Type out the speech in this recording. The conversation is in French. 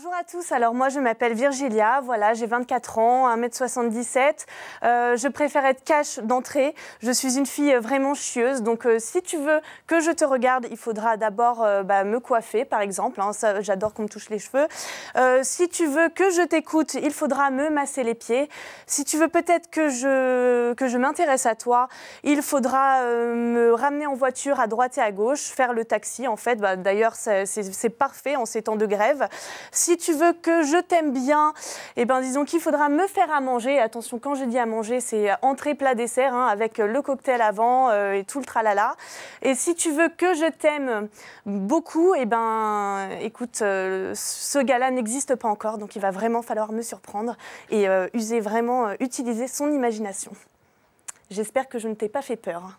Bonjour à tous, alors moi je m'appelle Virgilia, voilà, j'ai 24 ans, 1m77, euh, je préfère être cash d'entrée, je suis une fille vraiment chieuse, donc euh, si tu veux que je te regarde, il faudra d'abord euh, bah, me coiffer par exemple, hein. j'adore qu'on me touche les cheveux, si tu veux que je t'écoute, il faudra me masser les pieds, si tu veux peut-être que je, que je m'intéresse à toi, il faudra me ramener en voiture à droite et à gauche, faire le taxi en fait, bah, d'ailleurs c'est parfait en ces temps de grève si tu veux que je t'aime bien, eh ben, disons qu'il faudra me faire à manger. Attention, quand je dis à manger, c'est entrée, plat, dessert, hein, avec le cocktail avant euh, et tout le tralala. Et si tu veux que je t'aime beaucoup, eh ben, écoute, euh, ce gars-là n'existe pas encore, donc il va vraiment falloir me surprendre et euh, user vraiment, utiliser son imagination. J'espère que je ne t'ai pas fait peur.